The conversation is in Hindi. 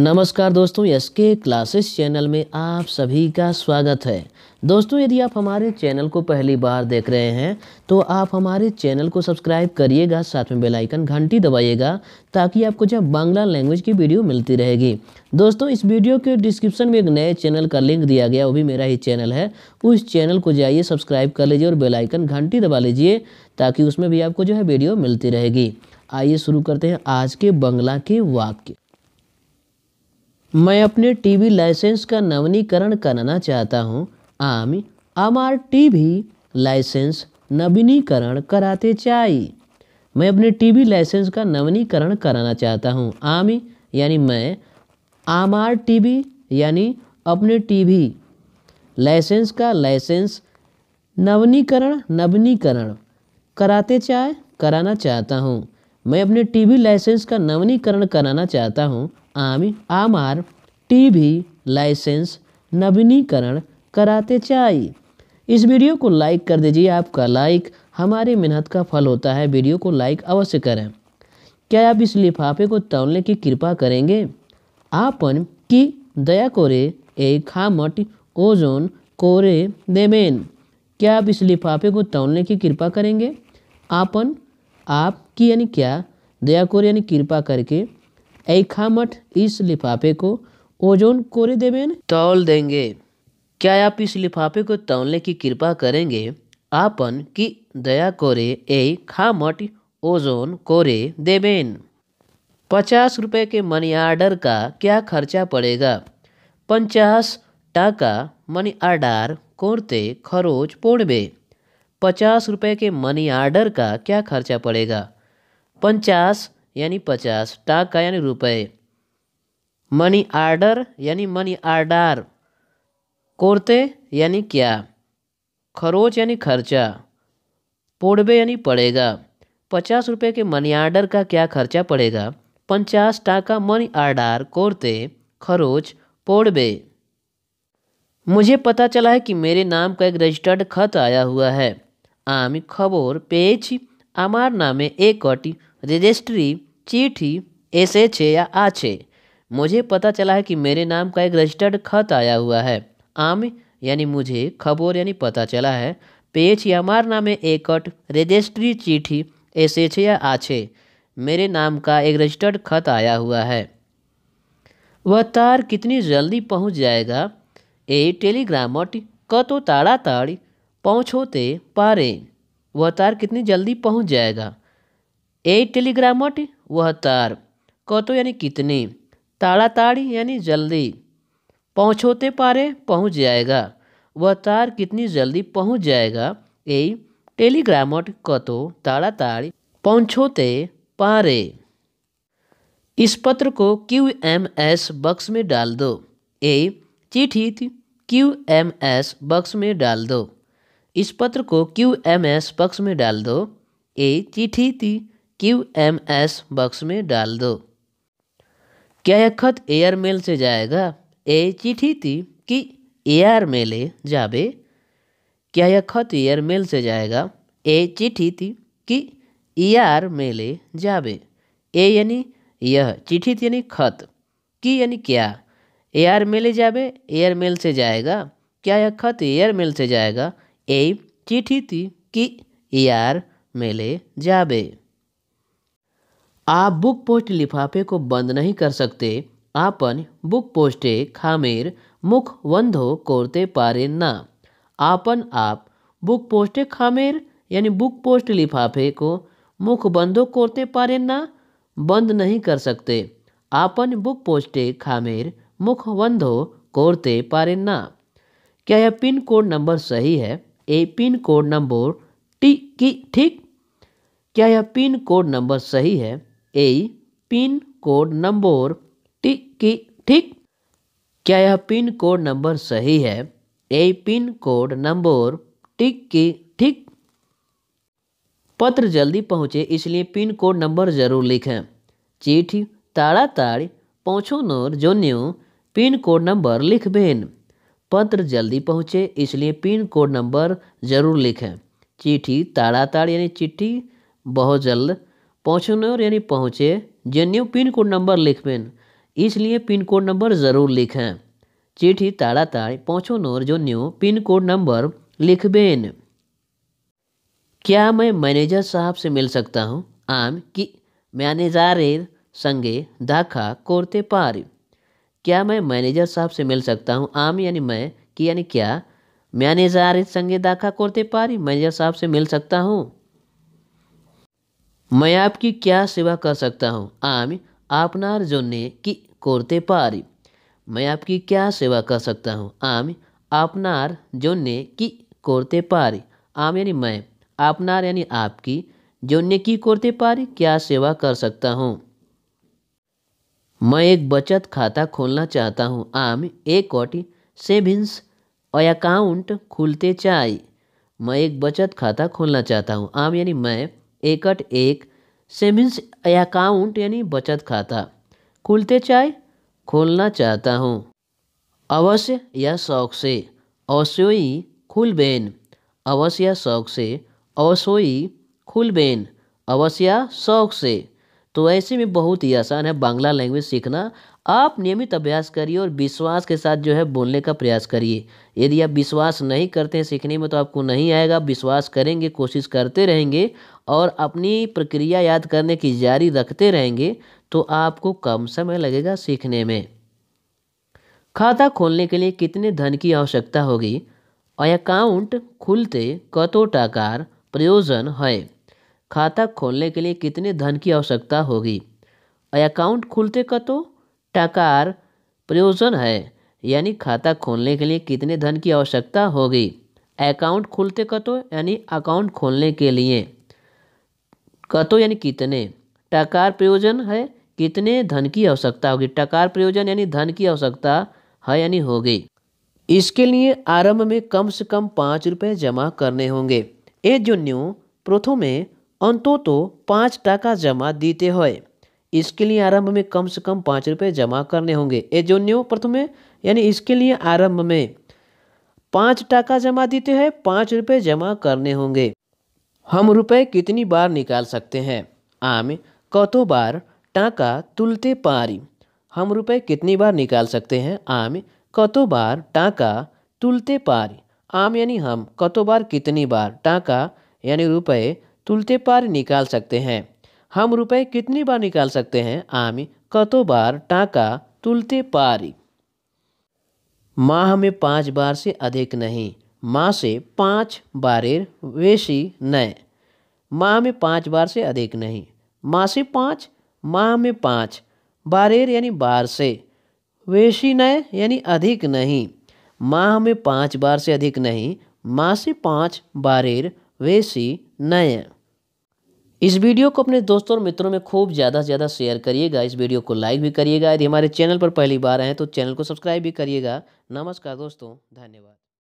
नमस्कार दोस्तों एस के क्लासेस चैनल में आप सभी का स्वागत है दोस्तों यदि आप हमारे चैनल को पहली बार देख रहे हैं तो आप हमारे चैनल को सब्सक्राइब करिएगा साथ में बेल आइकन घंटी दबाइएगा ताकि आपको जब बांग्ला लैंग्वेज की वीडियो मिलती रहेगी दोस्तों इस वीडियो के डिस्क्रिप्शन में एक नए चैनल का लिंक दिया गया वो भी मेरा ही चैनल है उस चैनल को जाइए सब्सक्राइब कर लीजिए और बेलाइकन घंटी दबा लीजिए ताकि उसमें भी आपको जो है वीडियो मिलती रहेगी आइए शुरू करते हैं आज के बंगला के वाक्य मैं अपने टीवी लाइसेंस का नवीनीकरण कराना चाहता हूँ आम आमार टीवी लाइसेंस नवीनीकरण कराते चाहिए मैं अपने टीवी लाइसेंस का नवीनीकरण कराना चाहता हूँ आमी यानी मैं आमार टीवी यानी अपने टीवी लाइसेंस का लाइसेंस नवीनीकरण नवीनीकरण कराते चाहे कराना चाहता हूँ मैं अपने टीवी लाइसेंस का नवीनीकरण कराना चाहता हूँ আমি আমার टीवी लाइसेंस नवीनीकरण कराते चाहिए इस वीडियो को लाइक कर दीजिए आपका लाइक हमारी मेहनत का फल होता है वीडियो को लाइक अवश्य करें क्या आप इस लिफाफे को तौलने की कृपा करेंगे आपन की दया कोरे ए खामट ओजोन कोरे देमेन क्या आप इस लिफाफे को तौलने की कृपा करेंगे आपन आप की यानी क्या दया कोरे यानी कृपा करके ऐखामठ इस लिफाफे को ओजोन कोरे देवेन तौल देंगे क्या आप इस लिफाफे को तौलने की कृपा करेंगे आपन की दया कोरे ए खामट ओजोन कोरे देवेन पचास रुपये के मनी आर्डर का क्या खर्चा पड़ेगा पचास टाका मनी आर्डर कोरते खरोच पोड़बे पचास रुपये के मनी आर्डर का क्या खर्चा पड़ेगा पंचास यानी पचास टाका यानी रुपये मनी आर्डर यानी मनी आर्डर कोरते यानी क्या खरोच यानी खर्चा पोड़बे यानी पड़ेगा पचास रुपये के मनी आर्डर का क्या खर्चा पड़ेगा पचास टाका मनी आर्डर कोरते खरोच पोड़बे मुझे पता चला है कि मेरे नाम का एक रजिस्टर्ड खत आया हुआ है आम खबर पेज आमार नामे एक रजिस्ट्री चिट्ठी ऐसे छे या आ छे मुझे पता चला है कि मेरे नाम का एक रजिस्टर्ड खत आया हुआ है आम यानी मुझे खबर यानी पता चला है पेच या मार नामे एकट रजिस्ट्री चिट्ठी ऐसे छे या आ छे मेरे नाम का एक रजिस्टर्ड खत आया हुआ है वह तार कितनी जल्दी पहुंच जाएगा ए टेलीग्रामट कतो ताड़ाताड़ पहुँचोते पारे वह तार कितनी जल्दी पहुंच जाएगा ए टेलीग्रामट वह तार कौतो यानी कितनी ताड़ाताड़ी यानी जल्दी पहुँचोते पारे पहुँच जाएगा वह तार कितनी जल्दी पहुँच जाएगा ए टेलीग्रामट कतो ताड़ाताड़ी पहुँचोते पारे इस पत्र को क्यू एम एस बक्स में डाल दो ए चिट्ठी थी क्यू एम एस बक्स में डाल दो इस पत्र को क्यू एम एस बक्स में डाल दो ए चिट्ठी थी क्यू एम एस बॉक्स में डाल दो क्या यह खत एयरमेल से जाएगा ए चिट्ठी थी कि एयरमेल जाबे क्या यह खत एयरमेल से जाएगा ए चिट्ठी थी कि एयरमेल जाबे ए यानी यह चिट्ठी थी यानी खत कि यानी क्या एयरमेल जाबे एयरमेल से जाएगा क्या यह खत एयरमेल से जाएगा ए चिट्ठी थी कि एयरमेल जाबे आप बुक पोस्ट लिफाफे को बंद नहीं कर सकते आपन बुक पोस्टे खामेर मुख वंधो कोरते पारे ना आपन आप बुक पोस्टे खामेर यानी बुक पोस्ट लिफाफे को मुख बंधो कोरते पारे ना बंद नहीं कर सकते आपन बुक पोस्टे खामेर मुख बंधो कोरते पारे ना क्या यह पिन कोड नंबर सही है ए पिन कोड नंबर टी की ठीक क्या यह पिन कोड नंबर सही है पिन कोड नंबर टिक की ठीक क्या यह पिन कोड नंबर सही है ए पिन कोड नंबर टिक की ठीक पत्र जल्दी पहुँचे इसलिए पिन कोड नंबर जरूर लिखें चिट्ठी ताड़ाताड़ी पहुँचोनोर जोन्यो पिन कोड नंबर बेन पत्र जल्दी पहुँचे इसलिए पिन कोड नंबर जरूर लिखें चिठी ताड़ा ताड़ यानी चिट्ठी बहुत जल्द पहुँचनोर यानी पहुँचे जन्यू पिन कोड नंबर लिखबें इसलिए पिन कोड नंबर ज़रूर लिखें चिट्ठी ताड़ाताड़ी पहुँचनोर जन्यू पिन कोड नंबर लिखबें क्या मैं मैनेजर साहब से मिल सकता हूँ आम कि मैनेजारेर संगे दाखा कोरते पार क्या मैं मैनेजर साहब से मिल सकता हूँ आम यानी मैं कि यानी क्या मैनेजर संगे दाखा कोरते पारी मैनेजर साहब से मिल सकता हूँ मैं आपकी क्या सेवा कर सकता हूँ आम आपनार জন্যে की कोरते पारी मैं आपकी क्या सेवा कर सकता हूँ आम आपनार জন্যে की कोरते पारी आम यानी मैं आपनार यानी आपकी জন্যে की कोरते पारी क्या सेवा कर सकता हूँ मैं एक बचत खाता खोलना चाहता हूँ आम एक कोटी सेविंग्स अकाउंट खुलते चाहिए मैं एक बचत खाता खोलना चाहता हूँ आम यानी मैं एकट एक सेविंग्स अकाउंट यानी बचत खाता खुलते चाहे खोलना चाहता हूँ अवश्य या शौक से खुल खुलबेन अवश्य या शौक से खुल खुलबेन अवश्य शौक से तो ऐसे में बहुत ही आसान है बांग्ला लैंग्वेज सीखना आप नियमित अभ्यास करिए और विश्वास के साथ जो है बोलने का प्रयास करिए यदि आप विश्वास नहीं करते हैं सीखने में तो आपको नहीं आएगा विश्वास करेंगे कोशिश करते रहेंगे और अपनी प्रक्रिया याद करने की जारी रखते रहेंगे तो आपको कम समय लगेगा सीखने में खाता खोलने के लिए कितने धन की आवश्यकता होगी अकाउंट खुलते कतो टाकार प्रयोजन है खाता खोलने के लिए कितने धन की आवश्यकता होगी अकाउंट खुलते का तो टकार प्रयोजन है यानी खाता खोलने के लिए कितने धन की आवश्यकता होगी अकाउंट खुलते कतो यानी अकाउंट खोलने के लिए कतो यानी कितने टकार प्रयोजन है कितने धन की आवश्यकता होगी टकार प्रयोजन यानी धन की आवश्यकता है यानी होगी इसके लिए आरंभ में कम से कम पाँच रुपये जमा करने होंगे ए न्यू प्रथम में तो पाँच टाका जमा दीते हैं इसके लिए आरंभ में कम से कम पाँच रुपये जमा करने होंगे ए प्रथम में यानी इसके लिए आरंभ में पाँच टाका जमा देते हैं पाँच रुपये जमा करने होंगे हम रुपए कितनी बार निकाल सकते हैं आम कतो बार टाका तुलते पारी हम रुपए कितनी बार निकाल सकते हैं आम कतो बार टाका तुलते पारी आम यानी हम कतो बार कितनी बार टाका यानी रुपए तुलते पार निकाल सकते हैं हम रुपए कितनी बार निकाल सकते हैं आमी कतो बार टाका तुलते पारी माह में पाँच बार से अधिक नहीं माह से पाँच बारेर वेशी नए माह में पाँच बार से अधिक नहीं माह से पाँच माह में पाँच बारेर यानी बार से वेशी नए यानी अधिक नहीं माह में पाँच बार से अधिक नहीं माह से पाँच बारेर वेशी नए इस वीडियो को अपने दोस्तों और मित्रों में खूब ज़्यादा से ज़्यादा शेयर करिएगा इस वीडियो को लाइक भी करिएगा यदि हमारे चैनल पर पहली बार आए तो चैनल को सब्सक्राइब भी करिएगा नमस्कार दोस्तों धन्यवाद